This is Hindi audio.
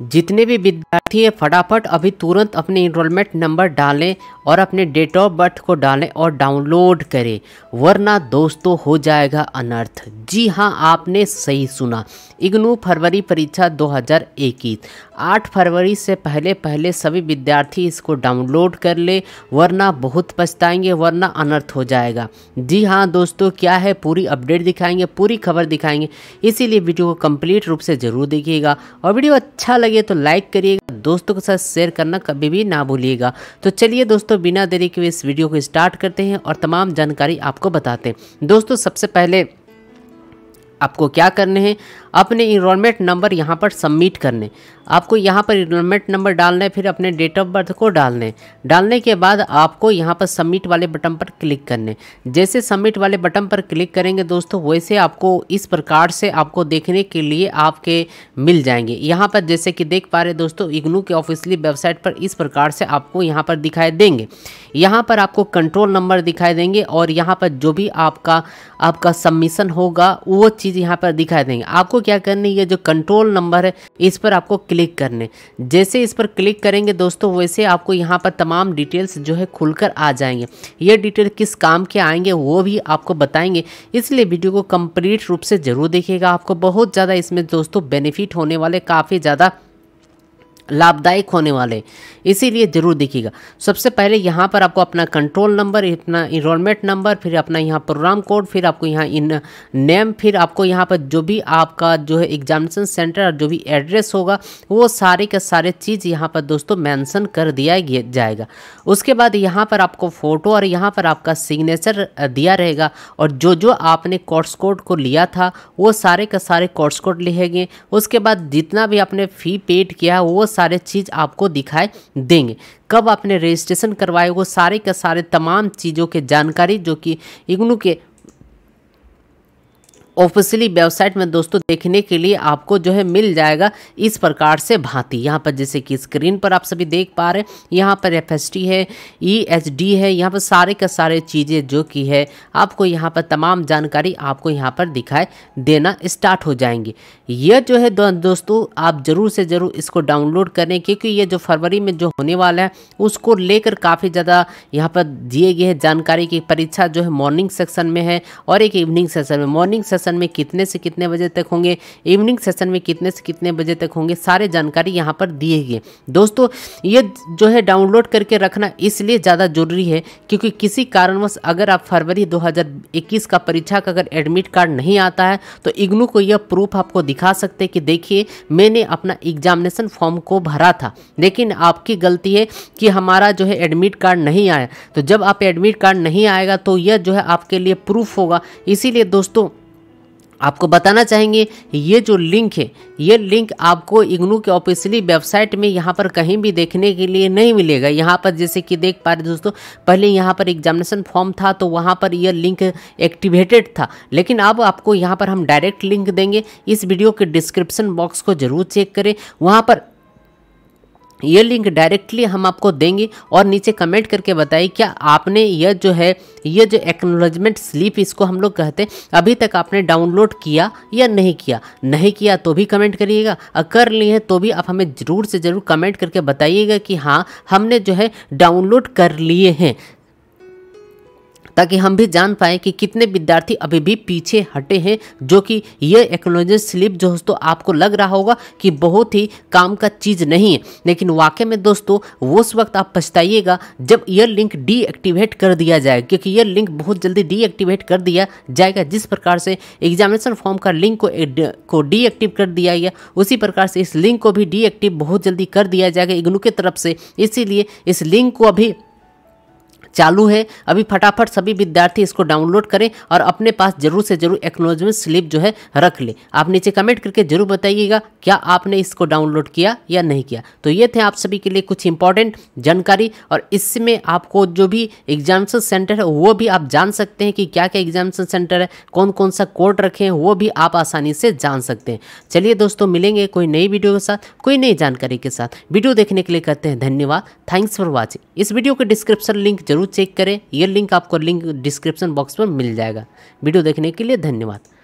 जितने भी विद्यार्थी साथिए फटाफट अभी तुरंत अपने इनरोलमेंट नंबर डालें और अपने डेट ऑफ बर्थ को डालें और डाउनलोड करें वरना दोस्तों हो जाएगा अनर्थ जी हाँ आपने सही सुना इग्नू फरवरी परीक्षा 2021 8 फरवरी से पहले पहले सभी विद्यार्थी इसको डाउनलोड कर ले वरना बहुत पछताएंगे वरना अनर्थ हो जाएगा जी हाँ दोस्तों क्या है पूरी अपडेट दिखाएंगे पूरी खबर दिखाएंगे इसीलिए वीडियो को कंप्लीट रूप से ज़रूर देखिएगा और वीडियो अच्छा लगे तो लाइक करिएगा दोस्तों के साथ शेयर करना कभी भी ना भूलिएगा तो चलिए दोस्तों बिना देरी के इस वीडियो को स्टार्ट करते हैं और तमाम जानकारी आपको बताते हैं दोस्तों सबसे पहले आपको क्या करने हैं अपने इनरोलमेंट नंबर यहाँ पर सबमिट करने आपको यहाँ पर इनरोलमेंट नंबर डालने फिर अपने डेट ऑफ बर्थ को डालने डालने के बाद आपको यहाँ पर सबमिट वाले बटन पर क्लिक करने जैसे सबमिट वाले बटन पर क्लिक करेंगे दोस्तों वैसे आपको इस प्रकार से आपको देखने के लिए आपके मिल जाएंगे यहाँ पर जैसे कि देख पा रहे दोस्तों इग्नू के ऑफिसली वेबसाइट पर इस प्रकार से आपको यहाँ पर दिखाई देंगे यहाँ पर आपको कंट्रोल नंबर दिखाई देंगे और यहाँ पर जो भी आपका आपका सबमिशन होगा वो चीज़ यहाँ पर दिखाई देंगे आपको क्या करने है जो कंट्रोल नंबर है इस पर आपको क्लिक करने जैसे इस पर क्लिक करेंगे दोस्तों वैसे आपको यहाँ पर तमाम डिटेल्स जो है खुलकर आ जाएंगे ये डिटेल किस काम के आएंगे वो भी आपको बताएंगे इसलिए वीडियो को कंप्लीट रूप से ज़रूर देखिएगा आपको बहुत ज़्यादा इसमें दोस्तों बेनिफिट होने वाले काफ़ी ज़्यादा लाभदायक होने वाले इसीलिए ज़रूर देखिएगा सबसे पहले यहाँ पर आपको अपना कंट्रोल नंबर अपना इनरोलमेंट नंबर फिर अपना यहाँ प्रोग्राम कोड फिर आपको यहाँ इन नेम फिर आपको यहाँ पर जो भी आपका जो है एग्जामिनेशन सेंटर और जो भी एड्रेस होगा वो सारे के सारे चीज़ यहाँ पर दोस्तों मैंसन कर दिया जाएगा उसके बाद यहाँ पर आपको फ़ोटो और यहाँ पर आपका सिग्नेचर दिया रहेगा और जो जो आपने कोर्स कोड को लिया था वो सारे के सारे कोर्स कोड लिखेंगे उसके बाद जितना भी आपने फ़ी पेड किया वो सारे चीज़ आपको दिखाई देंगे कब आपने रजिस्ट्रेशन करवाए वो सारे के सारे तमाम चीज़ों के जानकारी जो कि इग्नू के ऑफिशियली वेबसाइट में दोस्तों देखने के लिए आपको जो है मिल जाएगा इस प्रकार से भांति यहाँ पर जैसे कि स्क्रीन पर आप सभी देख पा रहे हैं यहाँ पर एफ है ई e है यहाँ पर सारे का सारे चीज़ें जो कि है आपको यहाँ पर तमाम जानकारी आपको यहाँ पर दिखाई देना स्टार्ट हो जाएंगी यह जो है दो, दोस्तों आप ज़रूर से ज़रूर इसको डाउनलोड करें क्योंकि ये जो फरवरी में जो होने वाला है उसको लेकर काफ़ी ज़्यादा यहाँ पर दिए गए जानकारी की परीक्षा जो है मॉर्निंग सेक्शन में है और एक इवनिंग सेक्शन में मॉर्निंग सेक्शन सेशन में कितने से कितने बजे तक होंगे इवनिंग सेशन में कितने से कितने बजे तक होंगे सारे जानकारी यहाँ पर दिए गए दोस्तों ये जो है डाउनलोड करके रखना इसलिए ज़्यादा ज़रूरी है क्योंकि किसी कारणवश अगर आप फरवरी 2021 का परीक्षा का अगर एडमिट कार्ड नहीं आता है तो इग्नू को यह प्रूफ आपको दिखा सकते कि देखिए मैंने अपना एग्जामिनेशन फॉर्म को भरा था लेकिन आपकी गलती है कि हमारा जो है एडमिट कार्ड नहीं आया तो जब आप एडमिट कार्ड नहीं आएगा तो यह जो है आपके लिए प्रूफ होगा इसीलिए दोस्तों आपको बताना चाहेंगे ये जो लिंक है ये लिंक आपको इग्नू के ऑफिशियली वेबसाइट में यहाँ पर कहीं भी देखने के लिए नहीं मिलेगा यहाँ पर जैसे कि देख पा रहे दोस्तों पहले यहाँ पर एग्जामिनेशन फॉर्म था तो वहाँ पर यह लिंक एक्टिवेटेड था लेकिन अब आपको यहाँ पर हम डायरेक्ट लिंक देंगे इस वीडियो के डिस्क्रिप्शन बॉक्स को जरूर चेक करें वहाँ पर ये लिंक डायरेक्टली हम आपको देंगे और नीचे कमेंट करके बताइए क्या आपने यह जो है ये जो एक्नोलॉजमेंट स्लिप इसको हम लोग कहते हैं अभी तक आपने डाउनलोड किया या नहीं किया नहीं किया तो भी कमेंट करिएगा और कर लिए तो भी आप हमें ज़रूर से ज़रूर कमेंट करके बताइएगा कि हाँ हमने जो है डाउनलोड कर लिए हैं ताकि हम भी जान पाए कि कितने विद्यार्थी अभी भी पीछे हटे हैं जो कि ये एक्नोलॉजी स्लिप जो दोस्तों आपको लग रहा होगा कि बहुत ही काम का चीज़ नहीं है लेकिन वाकई में दोस्तों उस वक्त आप पछताइएगा जब यह लिंक डीएक्टिवेट कर दिया जाए क्योंकि यह लिंक बहुत जल्दी डीएक्टिवेट कर दिया जाएगा जिस प्रकार से एग्जामिनेशन फॉर्म का लिंक को को डीएक्टिव कर दिया गया उसी प्रकार से इस लिंक को भी डीएक्टिव बहुत जल्दी कर दिया जाएगा इग्नू की तरफ से इसीलिए इस लिंक को अभी चालू है अभी फटाफट सभी विद्यार्थी इसको डाउनलोड करें और अपने पास जरूर से जरूर एक्नोलॉजमेंट स्लिप जो है रख लें आप नीचे कमेंट करके जरूर बताइएगा क्या आपने इसको डाउनलोड किया या नहीं किया तो ये थे आप सभी के लिए कुछ इंपॉर्टेंट जानकारी और इसमें आपको जो भी एग्जामेशन सेंटर है वो भी आप जान सकते हैं कि क्या क्या एग्जामेशन सेंटर है कौन कौन सा कोर्ट रखे हैं वो भी आप आसानी से जान सकते हैं चलिए दोस्तों मिलेंगे कोई नई वीडियो के साथ कोई नई जानकारी के साथ वीडियो देखने के लिए करते हैं धन्यवाद थैंक्स फॉर वॉचिंग इस वीडियो के डिस्क्रिप्शन लिंक जरूर ज़रूर चेक करें यह लिंक आपको लिंक डिस्क्रिप्शन बॉक्स में मिल जाएगा वीडियो देखने के लिए धन्यवाद